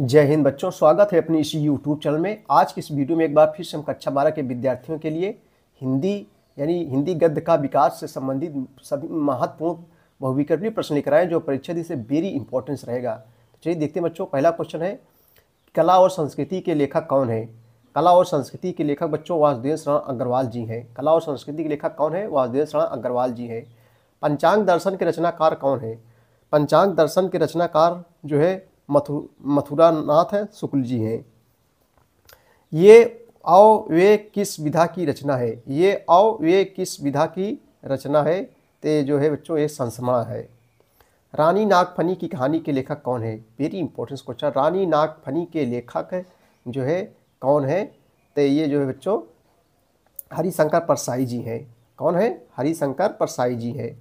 जय हिंद बच्चों स्वागत है अपनी इसी यूट्यूब चैनल में आज की इस वीडियो में एक बार फिर से हम कक्षा बारह के विद्यार्थियों के लिए हिंदी यानी हिंदी गद्य का विकास से संबंधित सभी महत्वपूर्ण बहुविकल्पीय प्रश्न लेकर आए जो परीक्षा दी से वेरी इंपॉर्टेंस रहेगा तो चलिए देखते हैं बच्चों पहला क्वेश्चन है कला और संस्कृति के लेखक कौन है कला और संस्कृति के लेखक बच्चों वासुदेव शरण अग्रवाल जी हैं कला और संस्कृति के लेखक कौन है वासुदेव शरण अग्रवाल जी हैं पंचांग दर्शन के रचनाकार कौन है पंचांग दर्शन के रचनाकार जो है मथु मथुरा नाथ है शुक्ल जी हैं ये आओ वे किस विधा की रचना है ये आओ वे किस विधा की रचना है तो जो है बच्चों ये संस्मरण है रानी नागफनी की कहानी के लेखक कौन है very importance question Rani Nagphani के लेखक जो है कौन है तो ये जो है बच्चों हरिशंकर परसाई जी हैं कौन है हरिशंकर परसाई जी हैं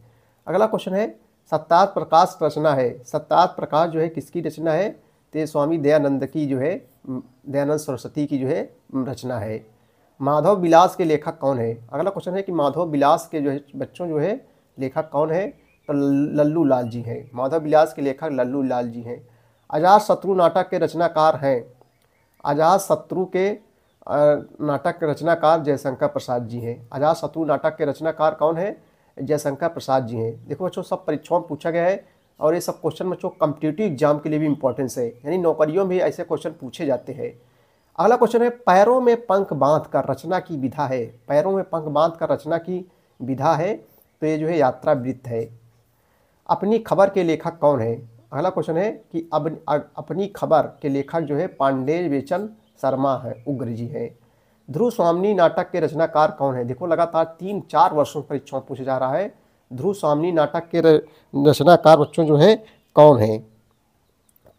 अगला क्वेश्चन है सत्तात प्रकाश रचना है सत्तात प्रकाश जो है किसकी रचना है तो स्वामी दयानंद की जो है दयानंद सरस्वती की जो है रचना है माधव बिलास के लेखक कौन है अगला क्वेश्चन है कि माधव बिलास के जो है बच्चों जो है लेखक कौन है तो लल्लू लाल जी हैं माधव बिलास के लेखक लल्लू लाल जी हैं आजाद शत्रु नाटक के रचनाकार हैं आजाद शत्रु के नाटक के रचनाकार जयशंकर प्रसाद जी हैं आजाद शत्रु नाटक के रचनाकार कौन है जयशंकर प्रसाद जी हैं देखो बच्चों सब परीक्षाओं में पूछा गया है और ये सब क्वेश्चन बच्चों कम्पिटेटिव एग्जाम के लिए भी इंपॉर्टेंस है यानी नौकरियों में ऐसे क्वेश्चन पूछे जाते हैं अगला क्वेश्चन है पैरों में पंख बांध कर रचना की विधा है पैरों में पंख बांध कर रचना की विधा है तो ये जो है यात्रा वृत्त है अपनी खबर के लेखक कौन है अगला क्वेश्चन है कि अब अपनी खबर के लेखक जो है पांडेय वेचन शर्मा है उग्र जी हैं ध्रुव स्वामी नाटक के रचनाकार कौन है देखो लगातार तीन चार वर्षों परीक्षाओं पूछा जा रहा है ध्रुव स्वामी नाटक के रचनाकार बच्चों जो हैं कौन है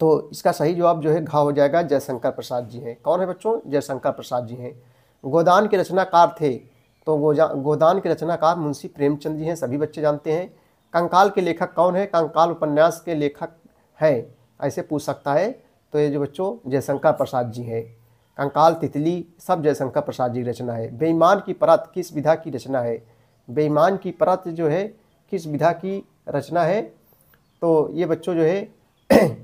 तो इसका सही जवाब जो है घा हो जाएगा जयशंकर प्रसाद जी हैं कौन है बच्चों जयशंकर प्रसाद जी हैं गोदान के रचनाकार थे तो गोजा गोदान के रचनाकार मुंशी प्रेमचंद जी हैं सभी बच्चे जानते हैं कंकाल के लेखक कौन है कंकाल उपन्यास के लेखक हैं ऐसे पूछ सकता है तो ये जो बच्चों जयशंकर प्रसाद जी हैं कंकाल तितली सब जयशंकर प्रसाद जी की रचना है बेईमान की परत किस विधा की रचना है बेईमान की परत जो है किस विधा की रचना है तो ये बच्चों जो है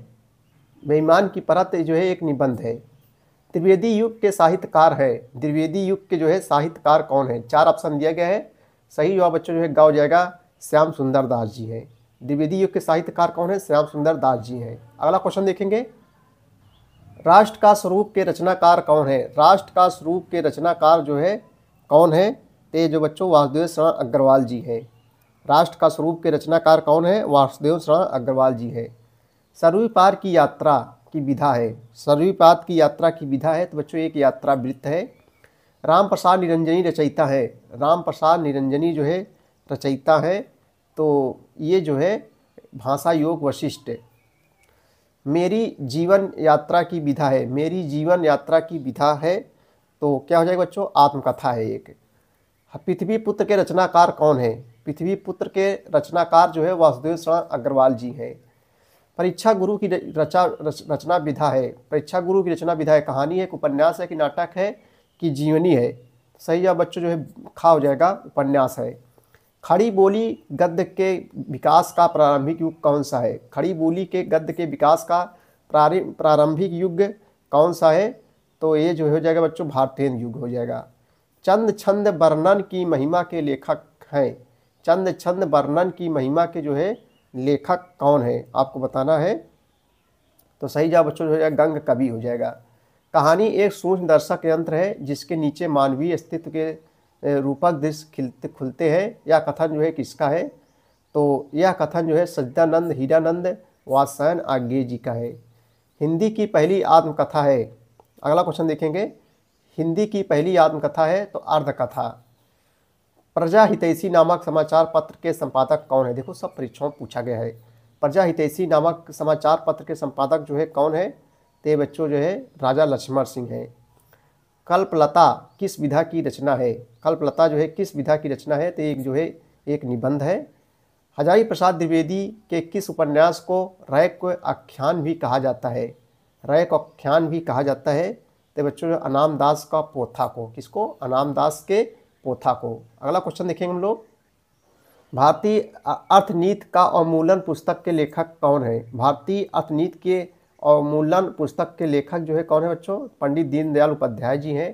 बेईमान की परत जो है एक निबंध है त्रिवेदी युग के साहित्यकार है त्रिवेदी युग के जो है साहित्यकार कौन है चार ऑप्शन दिया गया है सही युवा बच्चों जो है गाँव जाएगा श्याम सुंदर दास जी है द्विवेदी युग के साहित्यकार कौन है श्याम सुंदर दास जी हैं अगला क्वेश्चन देखेंगे राष्ट्र का स्वरूप के रचनाकार कौन है राष्ट्र का स्वरूप के रचनाकार जो है कौन है ते जो बच्चों वासुदेव शरण अग्रवाल जी है राष्ट्र का स्वरूप के रचनाकार कौन है वासुदेव शरण अग्रवाल जी है सर्वीपार की यात्रा की विधा है सर्वीपात की यात्रा की विधा है तो बच्चों एक यात्रा वृत्त है राम प्रसाद निरंजनी रचयिता है राम प्रसाद निरंजनी जो है रचयिता है तो ये जो है भाषा योग वशिष्ठ मेरी जीवन यात्रा की विधा है मेरी जीवन यात्रा की विधा है तो क्या हो जाएगा बच्चों आत्मकथा है एक हाँ, पृथ्वी पुत्र के रचनाकार कौन है पृथ्वी पुत्र के रचनाकार जो है वासुदेव शरण अग्रवाल जी हैं परीक्षा गुरु की रचा रच, रचना विधा है परीक्षा गुरु की रचना विधा है कहानी है उपन्यास है कि नाटक है कि जीवनी है सही या बच्चों जो है खा हो जाएगा उपन्यास है खड़ी बोली गद्य के विकास का प्रारंभिक युग कौन सा है खड़ी बोली के गद्य के विकास का प्रारंभिक युग कौन सा है तो ये जो हो जाएगा बच्चों भारतीय युग हो जाएगा चंद छंद वर्णन की महिमा के लेखक हैं चंद छंद वर्णन की महिमा के जो है लेखक कौन है आपको बताना है तो सही जवाब बच्चों हो जाएगा गंग कवि हो जाएगा कहानी एक सूक्ष्म दर्शक यंत्र है जिसके नीचे मानवीय अस्तित्व के रूपक दृश्य खिलते खुलते हैं यह कथन जो है किसका है तो यह कथन जो है सज्जानंद हीरानंद वासन आज्ञे जी का है हिंदी की पहली आत्मकथा है अगला क्वेश्चन देखेंगे हिंदी की पहली आत्मकथा है तो अर्धकथा प्रजा हितैषी नामक समाचार पत्र के संपादक कौन है देखो सब परीक्षाओं पूछा गया है प्रजा हितैषी नामक समाचार पत्र के संपादक जो है कौन है तो बच्चों जो है राजा लक्ष्मण सिंह हैं कल्पलता किस विधा की रचना है कल्पलता जो है किस विधा की रचना है तो एक जो है एक निबंध है हजारी प्रसाद द्विवेदी के किस उपन्यास को रैक आख्यान भी कहा जाता है रैक आख्यान भी कहा जाता है तो बच्चों जो अनाम दास का पोथा को किसको अनाम दास के पोथा को अगला क्वेश्चन देखेंगे हम लोग भारतीय अर्थनीति का अवमूलन पुस्तक के लेखक कौन है भारतीय अर्थनीति के और मूल्यान पुस्तक के लेखक जो है कौन है बच्चों पंडित दीनदयाल उपाध्याय जी हैं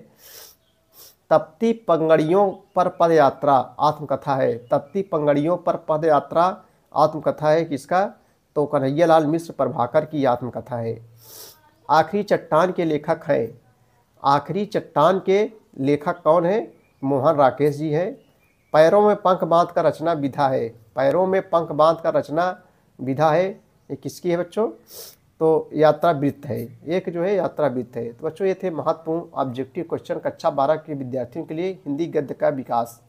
तप्ती पंगड़ियों पर पद यात्रा आत्मकथा है तप्ती पंगड़ियों पर पद यात्रा आत्मकथा है किसका तो कन्हैया लाल मिश्र प्रभाकर की आत्मकथा है आखिरी चट्टान के लेखक हैं आखिरी चट्टान के लेखक कौन है मोहन राकेश जी हैं पैरों में पंख बांध का रचना विधा है पैरों में पंख बांध का रचना विधा है ये किसकी है बच्चों तो यात्रा वृत्त है एक जो है यात्रा वृत्त है तो बच्चों ये थे महत्वपूर्ण ऑब्जेक्टिव क्वेश्चन कक्षा बारह के विद्यार्थियों के लिए हिंदी गद्य का विकास